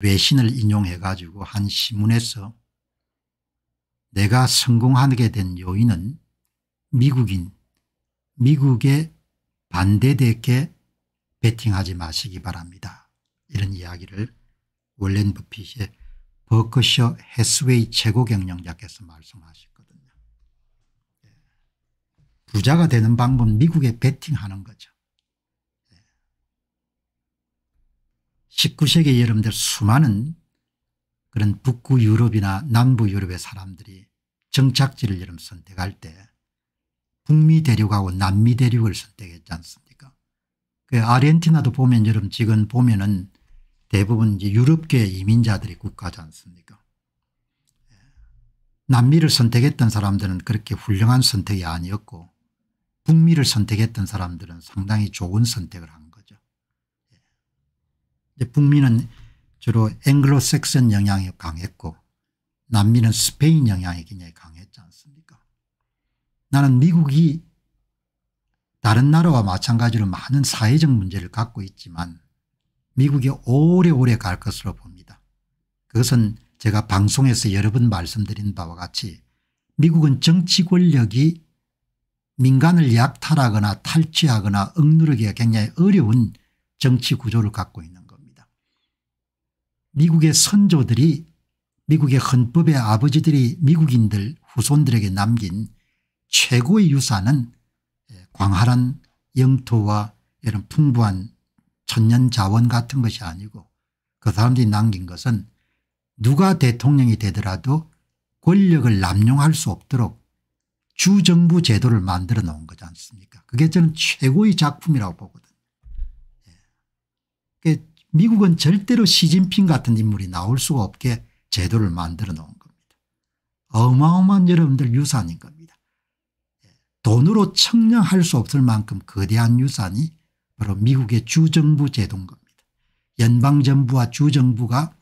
외신을 인용해 가지고 한 신문에서 내가 성공하게 된 요인은 미국인 미국의 반대되게 베팅하지 마시기 바랍니다. 이런 이야기를 월렌 버핏의 버커셔 해스웨이 최고 경영자께서 말씀하셨거든요. 예. 부자가 되는 방법은 미국에 베팅하는 거죠. 19세기 여러분들 수많은 그런 북구 유럽이나 남부 유럽의 사람들이 정착지를 여러분 선택할 때 북미 대륙하고 남미 대륙을 선택했지 않습니까 그 아르헨티나도 보면 여러분 지금 보면은 대부분 이제 유럽계 이민자들이 국가지 않습니까 예. 남미를 선택했던 사람들은 그렇게 훌륭한 선택이 아니었고 북미를 선택했던 사람들은 상당히 좋은 선택을 한 이제 북미는 주로 앵글로색슨 영향이 강했고 남미는 스페인 영향이 굉장히 강했지 않습니까 나는 미국이 다른 나라와 마찬가지로 많은 사회적 문제를 갖고 있지만 미국이 오래오래 갈 것으로 봅니다. 그것은 제가 방송에서 여러 번 말씀드린 바와 같이 미국은 정치 권력이 민간을 약탈하거나 탈취하거나 억누르기가 굉장히 어려운 정치 구조를 갖고 있는 미국의 선조들이 미국의 헌법의 아버지들이 미국인들 후손들에게 남긴 최고의 유산은 예, 광활한 영토와 이런 풍부한 천년 자원 같은 것이 아니고 그 사람들이 남긴 것은 누가 대통령이 되더라도 권력을 남용할 수 없도록 주정부 제도를 만들어 놓은 거지 않습니까 그게 저는 최고의 작품이라고 보거든요. 예. 미국은 절대로 시진핑 같은 인물이 나올 수가 없게 제도를 만들어 놓은 겁니다. 어마어마한 여러분들 유산인 겁니다. 돈으로 청량할 수 없을 만큼 거대한 유산이 바로 미국의 주정부 제도인 겁니다. 연방정부와 주정부가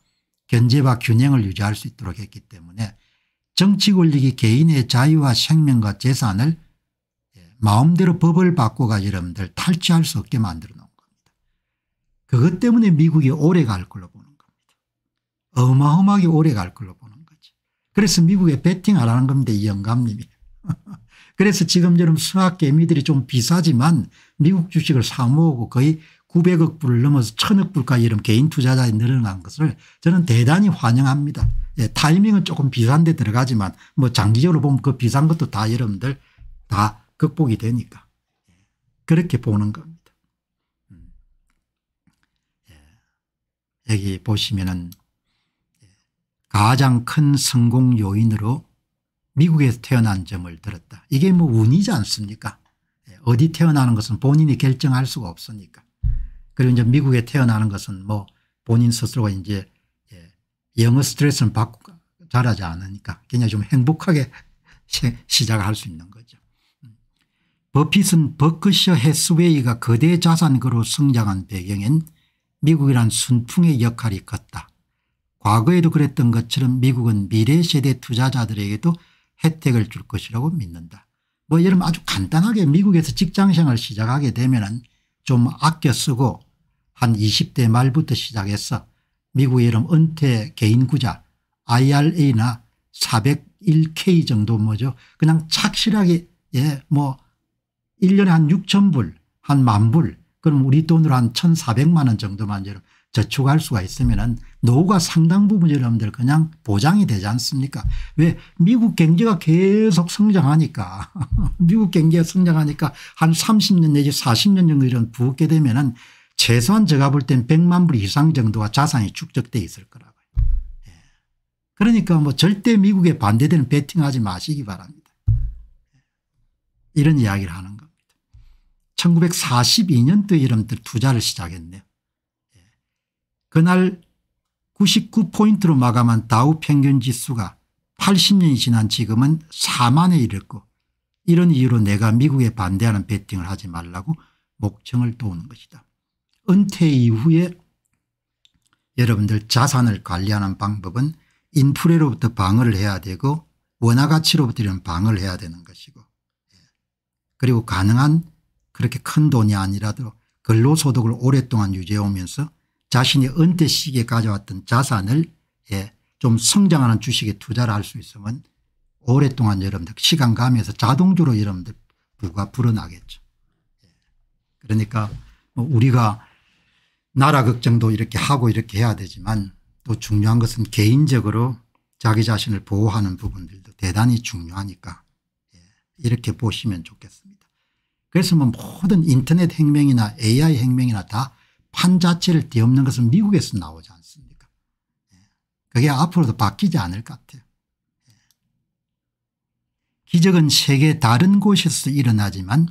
견제와 균형을 유지할 수 있도록 했기 때문에 정치 권력이 개인의 자유와 생명과 재산을 마음대로 법을 바꿔가 여러분들 탈취할 수 없게 만들어 놓은 그것 때문에 미국이 오래 갈 걸로 보는 겁니다. 어마어마하게 오래 갈 걸로 보는 거죠. 그래서 미국에 베팅하라는 겁니다. 이 영감님이. 그래서 지금처럼 수학 개미들이 좀 비싸지만 미국 주식을 사모으고 거의 900억 불을 넘어서 1000억 불까지 이런 개인 투자자에 늘어난 것을 저는 대단히 환영합니다. 예, 타이밍은 조금 비싼데 들어가지만 뭐 장기적으로 보면 그 비싼 것도 다 여러분들 다 극복이 되니까 예, 그렇게 보는 겁니다. 여기 보시면은 가장 큰 성공 요인으로 미국에서 태어난 점을 들었다. 이게 뭐 운이지 않습니까? 예, 어디 태어나는 것은 본인이 결정할 수가 없으니까. 그리고 이제 미국에 태어나는 것은 뭐 본인 스스로가 이제 예, 영어 스트레스는 받고 자라지 않으니까 그냥 좀 행복하게 시작할 수 있는 거죠. 음. 버핏은 버크셔 해스웨이가 거대 자산가로 성장한 배경엔 미국이란 순풍의 역할이 컸다. 과거에도 그랬던 것처럼 미국은 미래 세대 투자자들에게도 혜택을 줄 것이라고 믿는다. 뭐 여러분 아주 간단하게 미국에서 직장생활 시작하게 되면 은좀 아껴 쓰고 한 20대 말부터 시작해서 미국의 이름 은퇴 개인구자 IRA나 401k 정도 뭐죠. 그냥 착실하게 예, 뭐 1년에 한 6천 불, 한 만불 그럼 우리 돈으로 한 1,400만 원 정도만 저축할 수가 있으면은 노후가 상당 부분 여러분들 그냥 보장이 되지 않습니까? 왜 미국 경제가 계속 성장하니까 미국 경제가 성장하니까 한 30년 내지 40년 정도 이런 부업게 되면은 최소한 제가 볼 땐 100만 불 이상 정도가 자산이 축적돼 있을 거라고요. 예. 그러니까 뭐 절대 미국에 반대되는 베팅하지 마시기 바랍니다. 예. 이런 이야기를 하는 거. 1942년도 이름들 투자를 시작했네요. 예. 그날 99포인트로 마감한 다우 평균 지수가 80년이 지난 지금은 4만에 이르고 이런 이유로 내가 미국에 반대하는 배팅을 하지 말라고 목청을 도우는 것이다. 은퇴 이후에 여러분들 자산을 관리하는 방법은 인플레로부터 방어를 해야 되고 원화 가치로부터 이런 방어를 해야 되는 것이고 예. 그리고 가능한 그렇게 큰 돈이 아니라도 근로소득을 오랫동안 유지해오면서 자신이 은퇴 시기에 가져왔던 자산을 예, 좀 성장하는 주식에 투자를 할 수 있으면 오랫동안 여러분들 시간 가면서 자동적으로 여러분들 부가 불어나겠죠. 예. 그러니까 뭐 우리가 나라 걱정도 이렇게 하고 이렇게 해야 되지만 또 중요한 것은 개인적으로 자기 자신을 보호하는 부분들도 대단히 중요하니까 예, 이렇게 보시면 좋겠습니다. 그래서 뭐 모든 인터넷 혁명이나 AI 혁명이나 다 판 자체를 뒤엎는 것은 미국에서 나오지 않습니까 예. 그게 앞으로도 바뀌지 않을 것 같아요. 예. 기적은 세계 다른 곳에서 일어나지만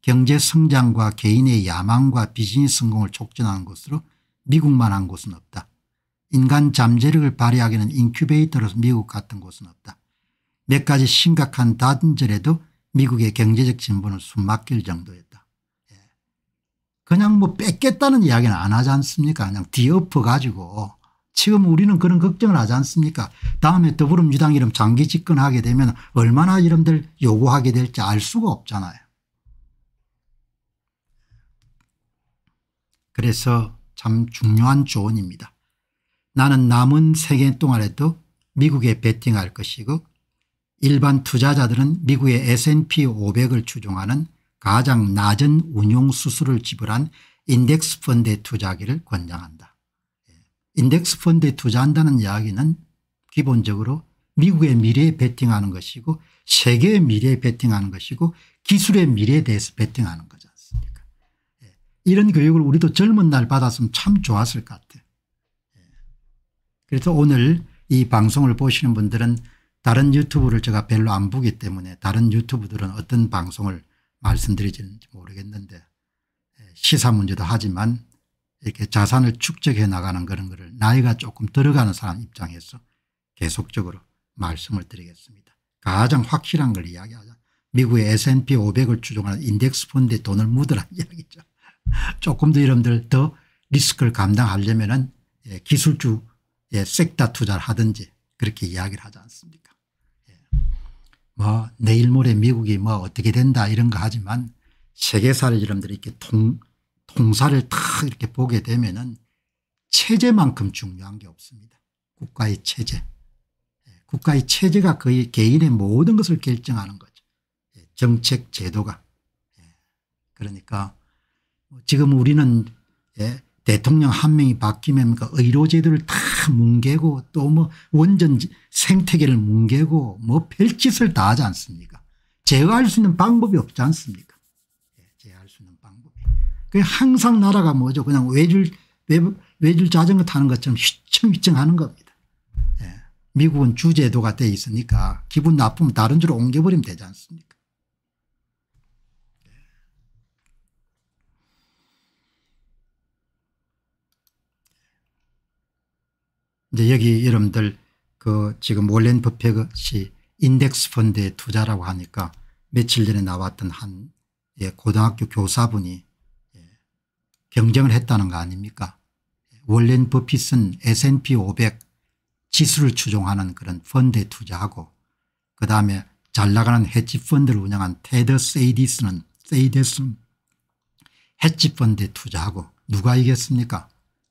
경제 성장과 개인의 야망과 비즈니스 성공을 촉진하는 것으로 미국만 한 곳은 없다. 인간 잠재력을 발휘하기는 인큐베이터로서 미국 같은 곳은 없다. 몇 가지 심각한 단절에도 미국의 경제적 진보는 숨막힐 정도였다. 예. 그냥 뭐 뺏겠다는 이야기는 안 하지 않습니까 그냥 뒤엎어 가지고 지금 우리는 그런 걱정을 하지 않습니까 다음에 더불어민주당 이름 장기 집권하게 되면 얼마나 이름들 요구하게 될지 알 수가 없잖아요. 그래서 참 중요한 조언입니다. 나는 남은 세계 동안에도 미국에 베팅할 것이고 일반 투자자들은 미국의 S&P 500을 추종하는 가장 낮은 운용수수를 지불한 인덱스 펀드에 투자하기를 권장한다. 예. 인덱스 펀드에 투자한다는 이야기는 기본적으로 미국의 미래에 베팅하는 것이고 세계의 미래에 베팅하는 것이고 기술의 미래에 대해서 베팅하는 거지 않습니까 예. 이런 교육을 우리도 젊은 날 받았으면 참 좋았을 것 같아요. 예. 그래서 오늘 이 방송을 보시는 분들은 다른 유튜브를 제가 별로 안 보기 때문에 다른 유튜브들은 어떤 방송을 말씀드리지는지 모르겠는데 예, 시사 문제도 하지만 이렇게 자산을 축적해 나가는 그런 거를 나이가 조금 들어가는 사람 입장에서 계속적으로 말씀을 드리겠습니다. 가장 확실한 걸 이야기하자. 미국의 S&P 500을 추종하는 인덱스 펀드에 돈을 묻으란 이야기죠. 조금 더 여러분들 더 리스크를 감당하려면 예, 기술주의 섹터 투자를 하든지 그렇게 이야기를 하지 않습니까 뭐 내일 모레 미국이 뭐 어떻게 된다 이런 거 하지만 세계사를 여러분들이 이렇게 통, 통사를 탁 이렇게 보게 되면은 체제만큼 중요한 게 없습니다. 국가의 체제. 예, 국가의 체제가 거의 개인의 모든 것을 결정하는 거죠. 예, 정책 제도가. 예, 그러니까 뭐 지금 우리는 대통령 한 명이 바뀌면 그 의료제도를 다 뭉개고 또 뭐 원전 생태계를 뭉개고 뭐 별짓을 다 하지 않습니까 제어할 수 있는 방법이 없지 않습니까 예, 제어할 수 있는 방법이. 항상 나라가 뭐죠 그냥 외줄 외줄 자전거 타는 것처럼 휘청휘청 하는 겁니다. 예, 미국은 주제도가 돼 있으니까 기분 나쁘면 다른 주로 옮겨버리면 되지 않습니까 이제 여기 여러분들 그 지금 월렌 버핏이 인덱스 펀드에 투자라고 하니까 며칠 전에 나왔던 한 예, 고등학교 교사분이 예, 경쟁을 했다는 거 아닙니까 월렌 버핏은 S&P 500 지수를 추종하는 그런 펀드에 투자하고 그다음에 잘 나가는 헤치펀드를 운영한 테드 세이디스는 세이디스는헤치펀드에 투자하고 누가 이겼습니까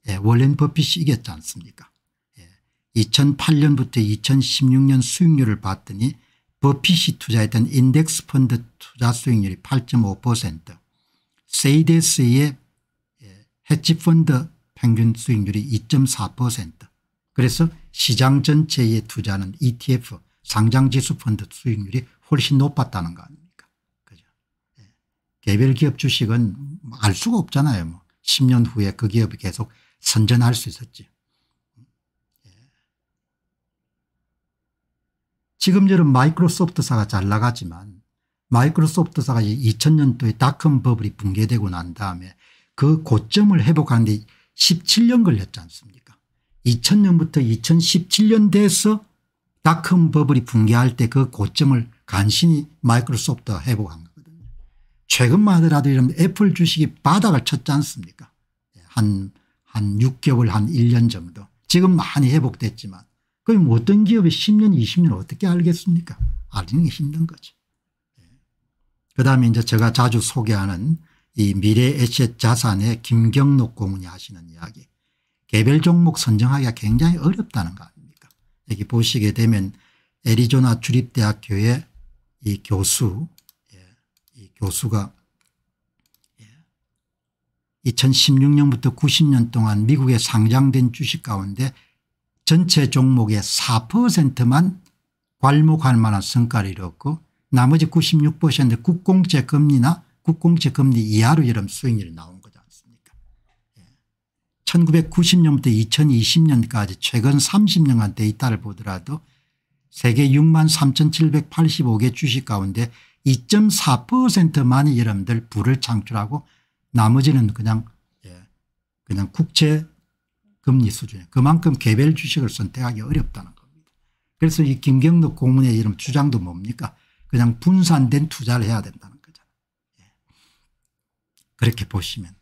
예, 월렌 버핏이 이겼지 않습니까 2008년부터 2016년 수익률을 봤더니 버핏이 투자했던 인덱스 펀드 투자 수익률이 8.5% 세이데스의 해치펀드 예, 평균 수익률이 2.4% 그래서 시장 전체에 투자는 하 e ETF 상장지수 펀드 수익률이 훨씬 높았다는 거 아닙니까 그죠. 예. 개별 기업 주식은 알 수가 없잖아요. 뭐 10년 후에 그 기업이 계속 선전할 수 있었지. 지금 처럼 마이크로소프트사가 잘 나가지만 마이크로소프트사가 2000년도에 다컴 버블이 붕괴되고 난 다음에 그 고점을 회복하는데 17년 걸렸지 않습니까 2000년부터 2017년 돼서 다컴 버블이 붕괴할 때 그 고점을 간신히 마이크로소프트가 회복한 거거든요. 최근만 하더라도 이런 애플 주식이 바닥을 쳤지 않습니까 예, 한, 한 6개월 한 1년 정도 지금 많이 회복됐지만 그럼 어떤 기업이 10년, 20년 어떻게 알겠습니까? 알리는 게 힘든 거죠. 예. 그 다음에 이제 제가 자주 소개하는 이 미래 에셋 자산의 김경록 고문이 하시는 이야기. 개별 종목 선정하기가 굉장히 어렵다는 거 아닙니까? 여기 보시게 되면 애리조나 주립대학교의 이 교수, 예, 이 교수가 2016년부터 예, 90년 동안 미국에 상장된 주식 가운데 전체 종목의 4%만 괄목할 만한 성과를 이뤘고 나머지 96% 국공채 금리나 국공채 금리 이하로 이런 수익률이 나온 거지 않습니까 1990년부터 예. 2020년까지 최근 30년간 데이터를 보더라도 세계 6만 3785개 주식 가운데 2.4%만이 여러분들 부를 창출하고 나머지는 그냥 예, 그냥 국채 금리 수준에 그만큼 개별 주식을 선택하기 어렵다는 겁니다. 그래서 이 김경덕 고문의 이런 주장도 뭡니까 그냥 분산된 투자를 해야 된다는 거죠. 예. 그렇게 보시면